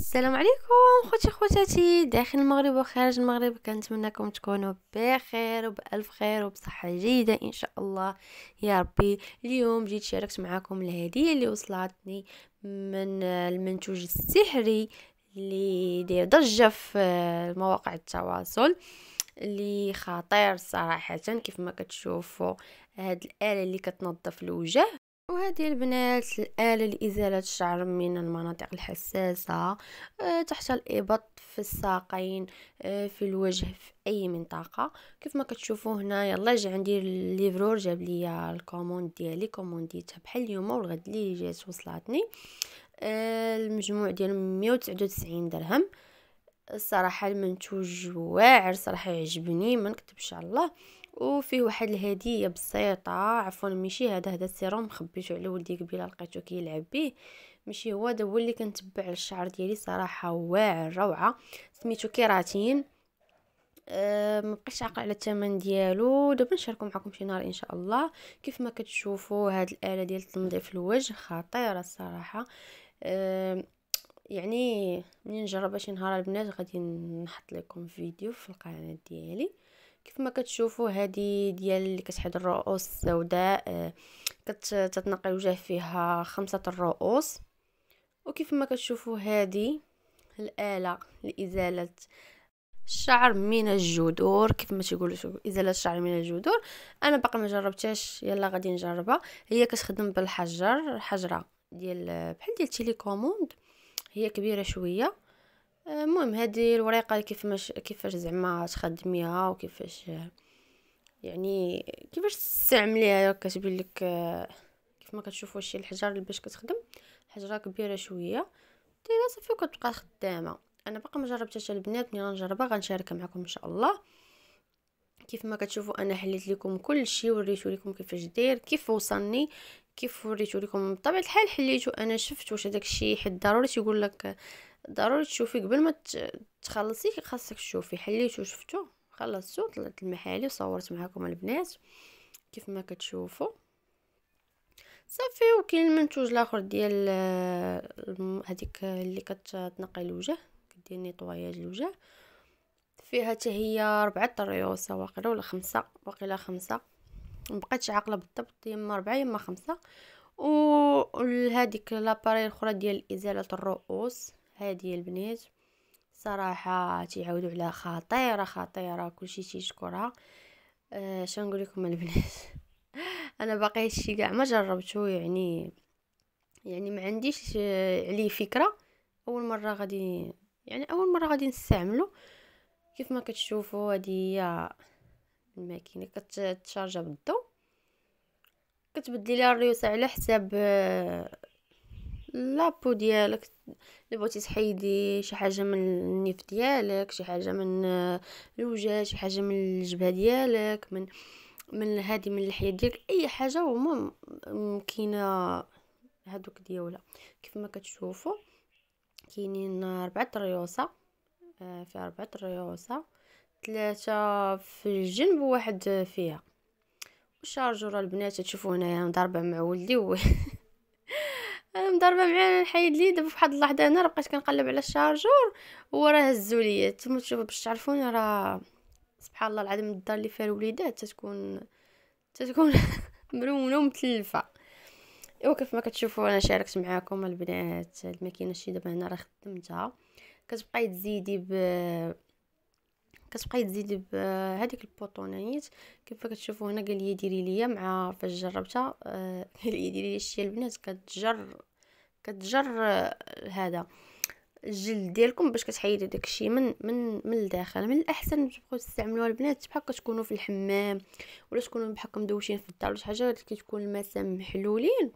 السلام عليكم خوتي خواتاتي داخل المغرب وخارج المغرب كنتمنىكم تكونوا بخير وبالف خير وبصحه جيده ان شاء الله يا ربي اليوم جيت شاركت معكم الهديه اللي وصلتني من المنتوج السحري اللي داير ضجه في مواقع التواصل اللي خطير صراحه كيف ما كتشوفوا هاد الاله اللي كتنظف الوجه وهذه البنات الآلة لإزالة الشعر من المناطق الحساسة آه، تحت الإبط في الساقين آه، في الوجه في أي منطقة كيف ما كتشوفوا هنا يلا جا عندي الليفرور جاب لي الكوموند ديالي كومونديتها بحال اليوم والغد اللي جات وصلاتني آه، المجموع ديال 199 درهم الصراحة المنتوج واعر صراحة عجبني ما نكتبش على الله وفيه واحد الهديه بسيطه عفوا ماشي هذا هذا السيروم مخبيته على ولدي قبيله لقيته كيلعب به ماشي هو هذا هو اللي كنتبع الشعر ديالي صراحه واعر روعه سميتو كيراتين أه ما بقيتش عاقل على الثمن ديالو دابا نشاركو معكم شي نهار ان شاء الله كيف ما كتشوفوا هاد الاله ديال تنظيف الوجه خطيره الصراحه أه يعني منين نجربها شي نهار البنات غادي نحط لكم فيديو في القناه ديالي كيف ما كتشوفوا هذه ديال اللي كتحيد الرؤوس السوداء آه، كتتنقي الوجه فيها خمسة الرؤوس وكيف ما كتشوفوا هذه الآلة لإزالة الشعر من الجذور كيف ما تيقولوا ازاله الشعر من الجذور انا باقا ما جربتهاش يلا غادي نجربها هي كتخدم بالحجر حجره ديال بحال ديال تيليكوموند هي كبيره شويه المهم هذه الوريقه كيف مش كيفاش زعما تخدميها وكيفاش يعني كيفاش تستعمليها كتبين لك كيف ما كتشوفوا شي الحجر باش كتخدم حجره كبيره شويه ديرها صافي وكتبقى خدامه انا باقا ما جربتهاش البنات ملي غنجربها غنشاركها معكم ان شاء الله كيف ما كتشوفوا انا حليت لكم كل شيء وريتو لكم كيفاش داير كيف وصلني كيف وريتو لكم بطبيعه الحال حليتو انا شفت واش هذاك الشيء حيت ضروري تيقول لك ضروري تشوفي قبل ما تخلصي خاصك تشوفي حليتو شفتو خلصتو طلعت المحالي وصورت معكم البنات كيف ما كتشوفوا صافي وكاين المنتوج الاخر ديال هذيك اللي كتنقي الوجه كدير نيطواياج الوجه فيها حتى هي ربعة الريوسة واقيلا ولا خمسة واقيلا خمسة مبقيتش عاقله بالضبط يما ربعة اما خمسة و لاباري الاخرى ديال ازاله الرؤوس هذه البنات صراحة تيعاودوا على خطيرة خطيرة كلشي تيشكرها أه نقول لكم البنات انا باقي هادشي كاع ما جربته يعني يعني ما عنديش آه، عليه فكره اول مره غادي يعني اول مره غادي نستعمله كيف ما كتشوفوا هذه هي الماكينه كتشارجا بالضو كتبدلي لها الريوسه على حساب آه، لابو ديالك الا بغيتي تحيدي شي حاجه من النيف ديالك شي حاجه من الوجه شي حاجه من الجبهه ديالك من من هذه من اللحيه ديالك اي حاجه هما كاينه هادوك دياوله كيف ما كتشوفوا كاينين اربعه ريوسه آه، في اربعه طريوسه ثلاثه في الجنب وواحد فيها وشارجور البنات تشوفوا هنايا يعني مع ولدي انا مضربه معاه نحيد ليه دابا فواحد اللحظه انا بقيت كنقلب على الشارجور وراه هزو ليا نتوما تشوفوا باش تعرفوني راه سبحان الله العظيم الدار اللي فيها الوليدات تتكون تتكون مرونه ومتلفه ايوا كيف ما كتشوفوا انا شاركت معاكم البنات الماكينه شي دابا هنا راه خدمتها كتبقاي تزيدي ب كتبقاي تزيدي بهذيك البوطونيات كيف كتشوفوا هنا قال لي ديري ليا مع فاش جربتها آه، قال لي ديري ليا الشيء البنات كتجر كتجر آه، هذا الجلد ديالكم باش كتحيدي داكشي من من من الداخل من الاحسن تبقاو تستعملوها البنات بحال كتكونوا في الحمام ولا تكونوا بحال مدوشين في الدار ولا شي حاجه كتكون المسام محلولين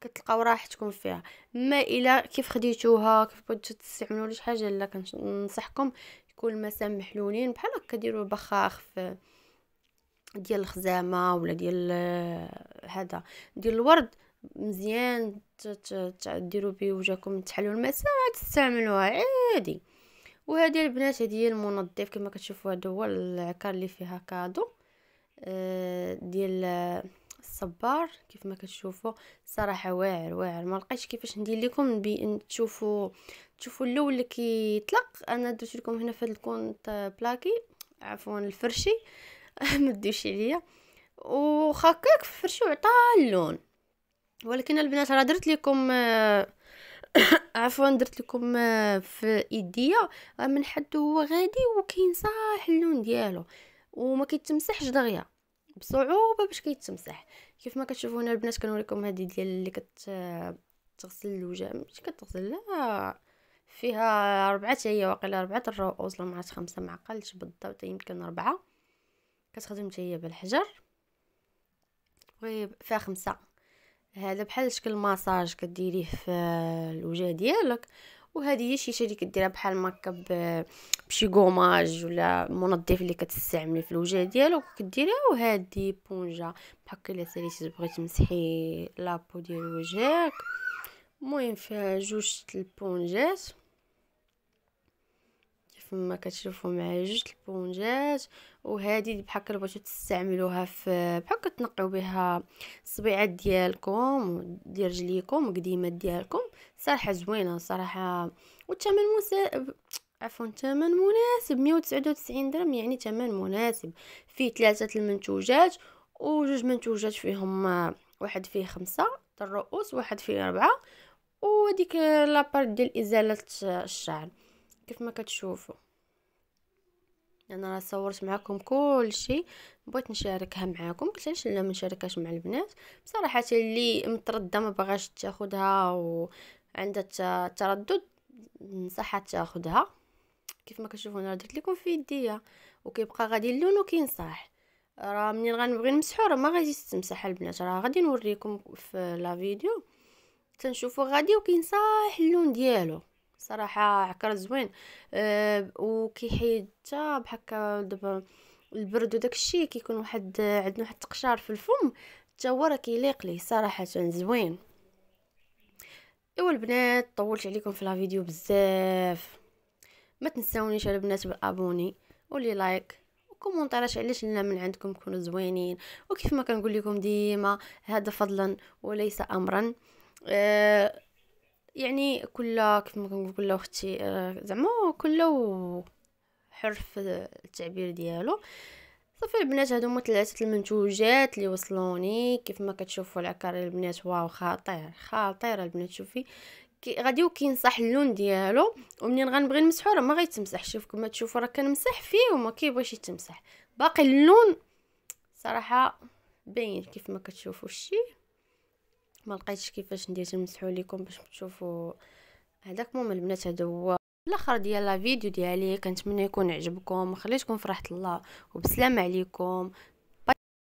كتلقاو راحتكم فيها ما الا كيف خديتوها كيف بغيتو تستعملوا شي حاجه لا كنصحكم كل مسام محلولين بحال هكا ديروا بخاخ في ديال الخزامه ولا ديال آه، هذا ديال الورد مزيان تديروا به وجهكم تحلوا المسام تستعملوها عادي وهذه البنات هذه المنظف كما كتشوفوا هذا هو العكار اللي فيها كادو آه، ديال آه، صبار كيف ما كتشوفوا صراحه واعر واعر ما لقيتش كيفاش ندير لكم بان تشوفوا تشوفوا الاول اللي كيطلق انا درت لكم هنا في هذا الكونت بلاكي عفوا الفرشي ما تديوش عليا وخاكك في فرشي وعطى اللون ولكن البنات راه درت لكم عفوا درت لكم في ايديا من حد هو غادي وكينصح اللون ديالو وما كيتمسحش دغيا بصعوبه باش كيتمسح كيف ما كتشوفوا هنا البنات كنوريكم هذه ديال اللي كت تغسل الوجه ماشي كتغسل لا فيها أربعة هي واقيلا أربعة الرؤوس لا معات خمسة ما عقلتش بالضبط يمكن أربعة كتخدم هي بالحجر طيب، فيها خمسة هذا بحال شكل ماساج كديريه في الوجه ديالك وهذه هي شركة اللي كديرها بحال هكا بشي قوماج ولا منظف اللي كتستعملي في الوجه ديالك كديريها وهذه بونجا بحال الا ساليتي تبغي تمسحي لابو ديال وجهك المهم فيها جوج البونجات فما كتشوفوا معايا جوج البونجات وهذه اللي بحال بغيتو تستعملوها في بحال كتنقيو بها الصبيعات ديالكم ديال رجليكم القديمات ديالكم صراحه زوينه صراحه والثمن مسا عفوا الثمن مناسب 199 درهم يعني ثمن مناسب فيه ثلاثه المنتوجات وجوج منتوجات فيهم واحد فيه خمسة الرؤوس واحد فيه أربعة وديك لابار ديال ازاله الشعر كيف ما كتشوفوا انا راه صورت معكم كلشي بغيت نشاركها معكم قلت علاش لا ما نشاركهاش مع البنات بصراحه اللي متردده ما بغاش تاخذها وعندها تردد نصحها تاخذها كيف ما كتشوفوا انا درت لكم في يديا وكيبقى غادي اللون وكينصح راه منين غنبغي نمسحو راه ما غادي تمسح البنات راه غادي نوريكم في لا فيديو تنشوفوا غادي وكينصح اللون ديالو صراحه عكر زوين أه وكيحيد حتى بحكا دابا البرد وداك الشيء كيكون واحد عندنا واحد التقشار في الفم حتى هو راه كيليق ليه صراحه زوين ايوا البنات طولت عليكم في لا فيديو بزاف ما تنساونيش البنات بالابوني ولي لايك وكومونتي علاش علاش لنا من عندكم كونوا زوينين وكيف ما كنقول لكم ديما هذا فضلا وليس امرا أه يعني كل ما كنقول كل اختي آه، زعما كل حر التعبير ديالو صافي البنات هادو هما ثلاثه المنتوجات اللي وصلوني كيف ما كتشوفوا العكار البنات واو خطير خطير البنات شوفي كي غادي وكينصح اللون ديالو ومنين غنبغي نمسحو راه ما غيتمسح شوف كما تشوفوا راه كنمسح فيه وما كيبغيش يتمسح باقي اللون صراحه باين كيف ما كتشوفوا الشيء ما لقيتش كيفاش ندير تنمسحو ليكم باش تشوفوا هذاك المهم البنات هذا هو الاخر ديال لا فيديو ديالي كنتمنى يكون عجبكم خليتكم في راحه الله وبسلام عليكم